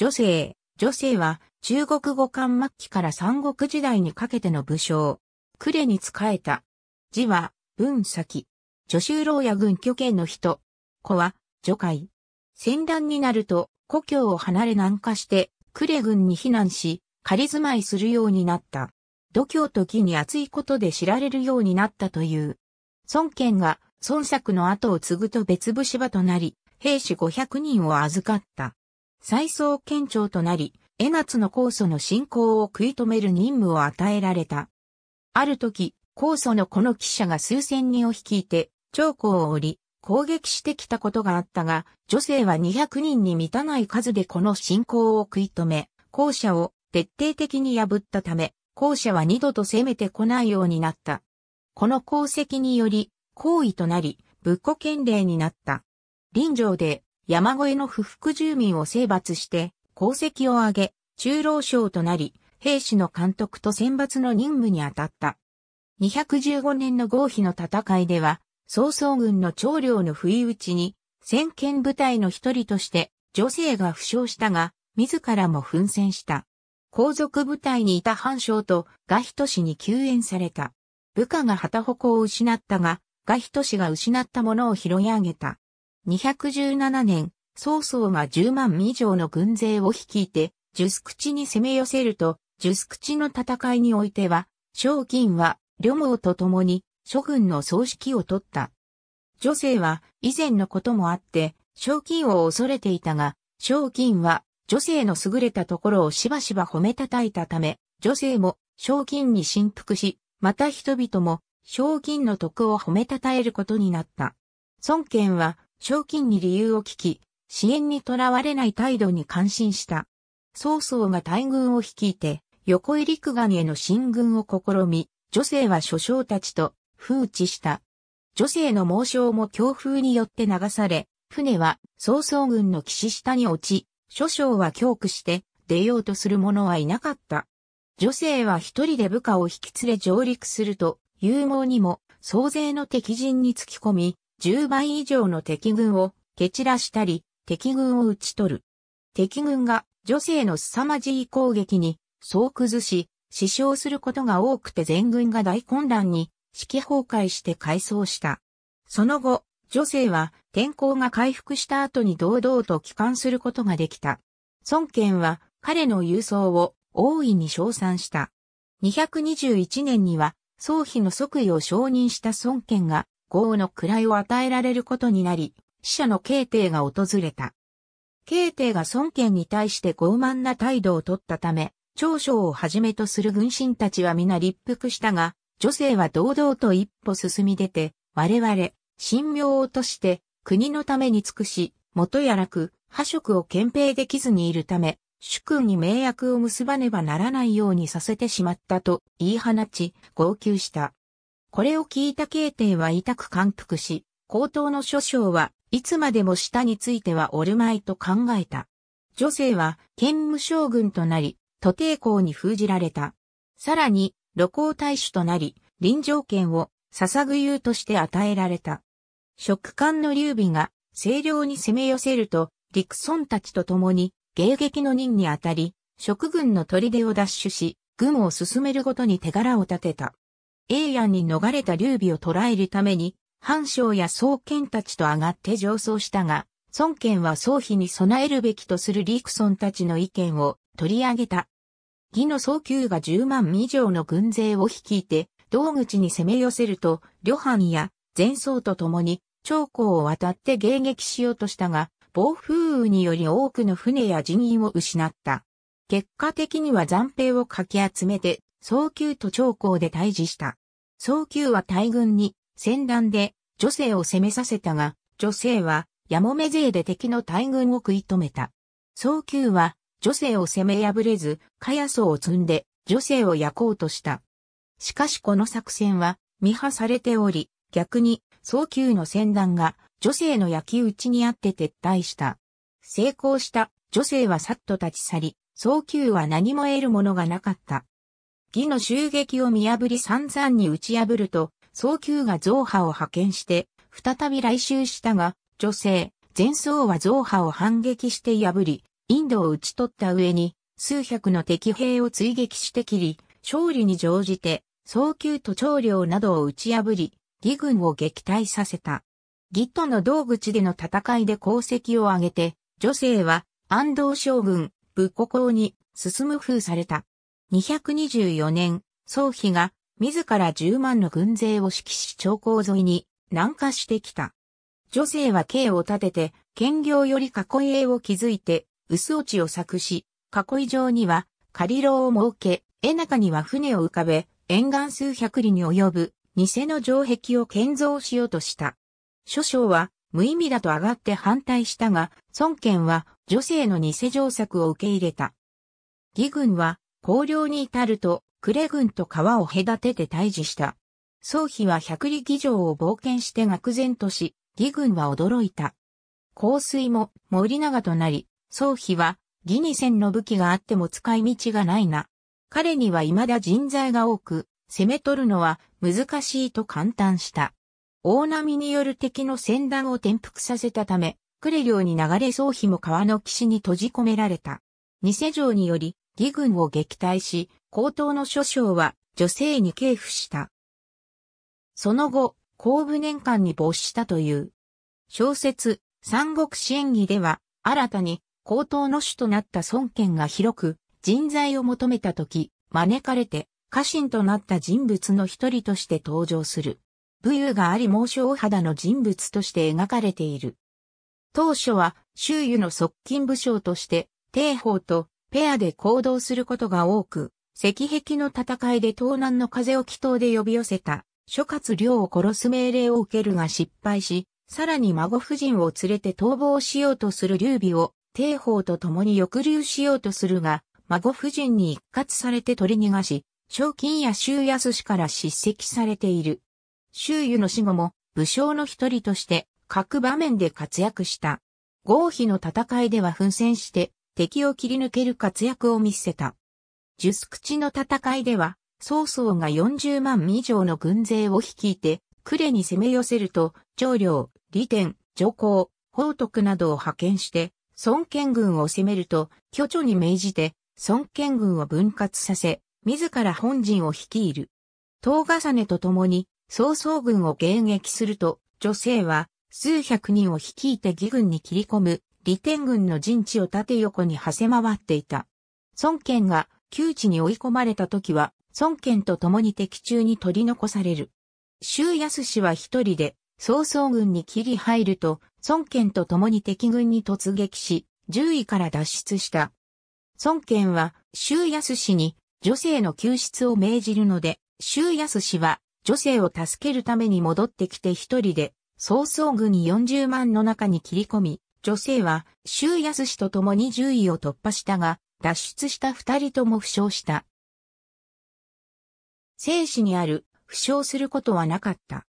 女性、女性は中国語漢末期から三国時代にかけての武将、クレに仕えた。字は、文先。女修老や軍拠権の人。子は、女会。戦乱になると、故郷を離れ南下して、クレ軍に避難し、仮住まいするようになった。度胸と義に熱いことで知られるようになったという。孫権が孫作の後を継ぐと別武士場となり、兵士500人を預かった。再総県庁となり、江夏の酵素の進行を食い止める任務を与えられた。ある時、酵素のこの記者が数千人を率いて、長江を降り、攻撃してきたことがあったが、女性は200人に満たない数でこの進行を食い止め、校舎を徹底的に破ったため、校舎は二度と攻めてこないようになった。この功績により、行為となり、仏庫権令になった。臨場で山越えの不服住民を征伐して、功績を挙げ、中老将となり、兵士の監督と選抜の任務に当たった。215年の合否の戦いでは、曹操軍の長領の不意打ちに、先見部隊の一人として、女性が負傷したが、自らも奮戦した。皇族部隊にいた藩将と、ガヒト氏に救援された。部下が旗矛を失ったが、ガヒト氏が失ったものを拾い上げた。217年、曹操が10万以上の軍勢を率いて、術口に攻め寄せると、術口の戦いにおいては、賞金は、旅毛と共に、諸軍の葬式を取った。女性は、以前のこともあって、賞金を恐れていたが、賞金は、女性の優れたところをしばしば褒めたたいたため、女性も、賞金に振幅し、また人々も、賞金の徳を褒めたたえることになった。孫権は、賞金に理由を聞き、支援にとらわれない態度に感心した。曹操が大軍を率いて、横井陸岸への進軍を試み、女性は諸将たちと風致した。女性の猛将も強風によって流され、船は曹操軍の岸下に落ち、諸将は強くして出ようとする者はいなかった。女性は一人で部下を引き連れ上陸すると、勇猛にも、総勢の敵陣に突き込み、10倍以上の敵軍を蹴散らしたり、敵軍を撃ち取る。敵軍が女性の凄まじい攻撃に、そう崩し、死傷することが多くて全軍が大混乱に、指揮崩壊して改装した。その後、女性は天候が回復した後に堂々と帰還することができた。孫権は彼の郵送を大いに称賛した。221年には、総妃の即位を承認した孫権が、号の位を与えられることになり、死者の慶帝が訪れた。慶帝が孫権に対して傲慢な態度を取ったため、長将をはじめとする軍神たちは皆立腹したが、女性は堂々と一歩進み出て、我々、神妙を落として、国のために尽くし、元やらく、破職を憲兵できずにいるため、主君に名約を結ばねばならないようにさせてしまったと言い放ち、号泣した。これを聞いた慶帝は痛く感服し、高等の諸将はいつまでも下についてはおるまいと考えた。女性は剣務将軍となり、都弟公に封じられた。さらに、露光大使となり、臨場権を捧ぐ優として与えられた。食官の劉備が清涼に攻め寄せると、陸村たちと共に迎撃の任にあたり、食軍の砦を奪取し、軍を進めるごとに手柄を立てた。永安に逃れた劉備を捕らえるために、藩将や宗賢たちと上がって上奏したが、孫賢は宗妃に備えるべきとするリクソンたちの意見を取り上げた。義の早急が10万以上の軍勢を率いて、道口に攻め寄せると、旅藩や前奏と共に、長江を渡って迎撃しようとしたが、暴風雨により多くの船や人員を失った。結果的には残兵をかき集めて、早急と長江で退治した。早急は大軍に戦乱で女性を攻めさせたが、女性はやもめ勢で敵の大軍を食い止めた。早急は女性を攻め破れず、かやそを積んで女性を焼こうとした。しかしこの作戦は見破されており、逆に早急の戦乱が女性の焼き討ちにあって撤退した。成功した女性はさっと立ち去り、早急は何も得るものがなかった。義の襲撃を見破り散々に打ち破ると、早急が増派を派遣して、再び来襲したが、女性、前奏は増派を反撃して破り、インドを打ち取った上に、数百の敵兵を追撃して切り、勝利に乗じて、早急と長領などを打ち破り、義軍を撃退させた。義との道口での戦いで功績を挙げて、女性は安藤将軍、武庫公に進む風された。224年、宗妃が自ら10万の軍勢を指揮し長江沿いに南下してきた。女性は刑を立てて、兼業より囲い絵を築いて、薄落ちを作し、囲い上には仮牢を設け、絵中には船を浮かべ、沿岸数百里に及ぶ偽の城壁を建造しようとした。諸将は無意味だと上がって反対したが、孫権は女性の偽城策を受け入れた。義軍は荒涼に至ると、呉軍と川を隔てて退治した。宗妃は百里城を冒険して愕然とし、義軍は驚いた。香水も森長となり、宗妃は義に戦の武器があっても使い道がないな。彼には未だ人材が多く、攻め取るのは難しいと感嘆した。大波による敵の戦団を転覆させたため、クレ領に流れ宗妃も川の岸に閉じ込められた。偽城により、義軍を撃退し、高等の諸将は女性に敬付した。その後、後部年間に没したという。小説、三国志演義では、新たに高等の主となった孫権が広く人材を求めた時、招かれて家臣となった人物の一人として登場する。武勇があり猛将肌の人物として描かれている。当初は周囲の側近武将として、帝宝とペアで行動することが多く、石壁の戦いで東南の風を祈祷で呼び寄せた、諸葛亮を殺す命令を受けるが失敗し、さらに孫夫人を連れて逃亡しようとする劉備を、帝宝と共に抑留しようとするが、孫夫人に一括されて取り逃がし、賞金や周安氏から叱責されている。周遊の死後も武将の一人として各場面で活躍した。合否の戦いでは奮戦して敵を切り抜ける活躍を見せた。ジュスクチの戦いでは、曹操が40万以上の軍勢を率いて、呉に攻め寄せると、長領、利天、上皇、宝徳などを派遣して、孫権軍を攻めると、巨著に命じて、孫権軍を分割させ、自ら本陣を率いる。東重ねと共に、曹操軍を迎撃すると、女性は、数百人を率いて義軍に切り込む、李天軍の陣地を縦横に馳せ回っていた。孫権が窮地に追い込まれた時は、孫権と共に敵中に取り残される。周康氏は一人で、曹操軍に切り入ると、孫権と共に敵軍に突撃し、獣医から脱出した。孫権は、周康氏に、女性の救出を命じるので、周康氏は、女性を助けるために戻ってきて一人で、曹操軍40万の中に切り込み、女性は、周康氏と共に獣医を突破したが、脱出した二人とも負傷した。生死にある、負傷することはなかった。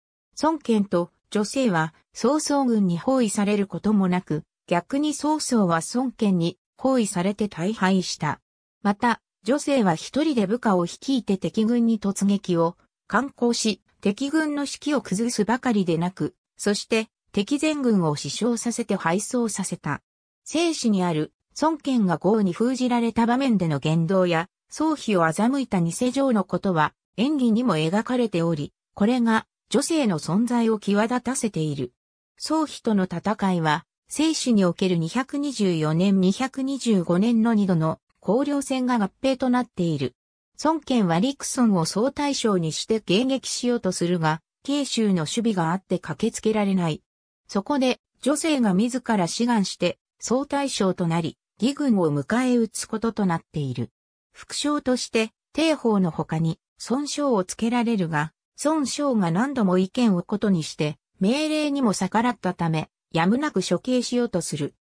孫権と女性は、曹操軍に包囲されることもなく、逆に曹操は孫権に包囲されて大敗した。また、女性は一人で部下を率いて敵軍に突撃を、観光し、敵軍の士気を崩すばかりでなく、そして敵前軍を死傷させて敗走させた。生死にある孫権が豪に封じられた場面での言動や、総否を欺いた偽城のことは演技にも描かれており、これが女性の存在を際立たせている。総否との戦いは、生死における224年225年の2度の高陵戦が合併となっている。孫権はリクソンを総対象にして迎撃しようとするが、慶州の守備があって駆けつけられない。そこで、女性が自ら志願して総大将となり、義軍を迎え撃つこととなっている。副将として、帝法の他に、孫将をつけられるが、孫将が何度も意見をことにして、命令にも逆らったため、やむなく処刑しようとする。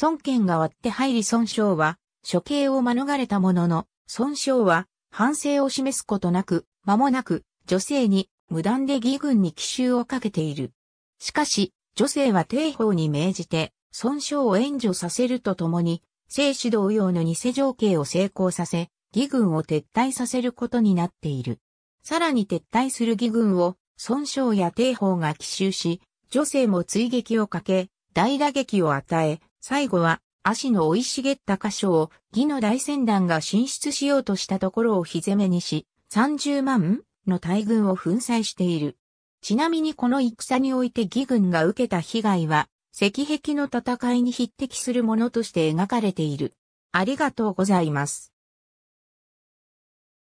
孫権が割って入り孫将は、処刑を免れたものの、孫将は、反省を示すことなく、間もなく、女性に、無断で義軍に奇襲をかけている。しかし、女性は定法に命じて、損傷を援助させるとともに、生死同様の偽情景を成功させ、義軍を撤退させることになっている。さらに撤退する義軍を、損傷や定法が奇襲し、女性も追撃をかけ、大打撃を与え、最後は、足の生い茂った箇所を、義の大船団が進出しようとしたところを火攻めにし、30万の大軍を粉砕している。ちなみにこの戦において義軍が受けた被害は、石壁の戦いに匹敵するものとして描かれている。ありがとうございます。